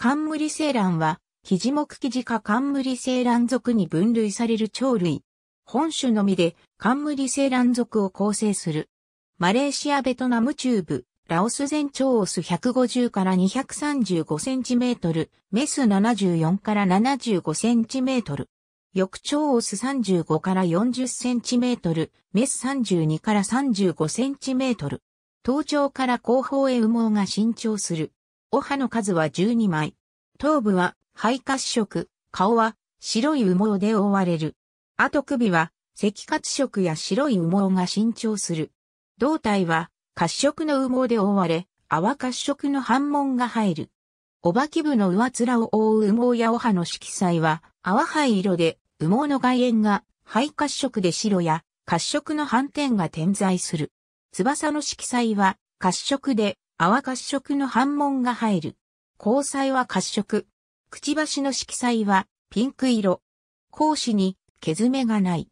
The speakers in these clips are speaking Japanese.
冠ランは、キジモクキジ科冠ラン属に分類される鳥類。本種のみで冠ラン属を構成する。マレーシアベトナム中部、ラオス全長オス150から235センチメートル、メス74から75センチメートル。翌長オス35から40センチメートル、メス32から35センチメートル。頭頂から後方へ羽毛が伸長する。お歯の数は12枚。頭部は肺褐色、顔は白い羽毛で覆われる。後首は赤褐色や白い羽毛が伸長する。胴体は褐色の羽毛で覆われ、泡褐色の反紋が入る。おばき部の上面を覆う羽毛やお歯の色彩は、淡灰色で、羽毛の外縁が肺褐色で白や、褐色の斑点が点在する。翼の色彩は褐色で、泡褐色の反紋が入る。交彩は褐色。くちばしの色彩はピンク色。講師に毛爪がない。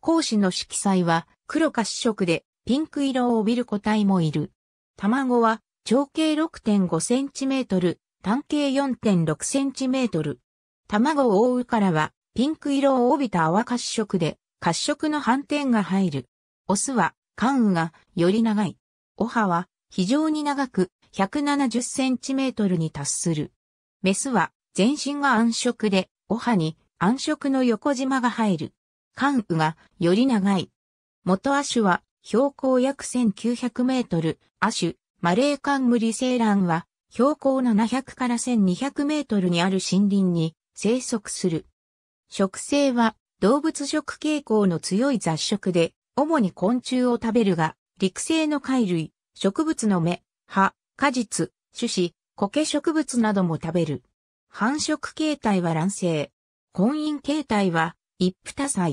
講師の色彩は黒褐色でピンク色を帯びる個体もいる。卵は長径6.5センチメートル、単径4.6センチメートル。卵を覆うからはピンク色を帯びた泡褐色で褐色の斑点が入る。オスは関羽がより長い。オハは非常に長く170センチメートルに達する。メスは全身が暗色で、お歯に暗色の横縞が入る。関羽がより長い。元亜種は標高約1900メートル、亜種、マレーカンムリセーランは標高700から1200メートルにある森林に生息する。食性は動物食傾向の強い雑食で、主に昆虫を食べるが、陸生の貝類、植物の芽、葉、果実、種子、苔植物なども食べる。繁殖形態は卵性。婚姻形態は一夫多妻。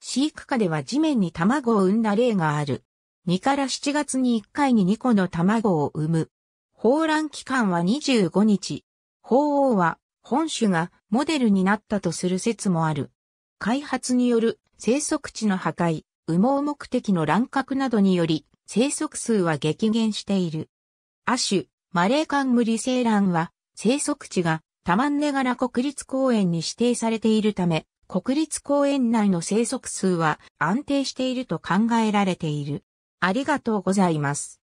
飼育下では地面に卵を産んだ例がある。2から7月に1回に2個の卵を産む。放卵期間は25日。法王は本種がモデルになったとする説もある。開発による生息地の破壊、羽毛目的の乱獲などにより、生息数は激減している。亜種、マレーカンムリセイランは、生息地がタマンネガラ国立公園に指定されているため、国立公園内の生息数は安定していると考えられている。ありがとうございます。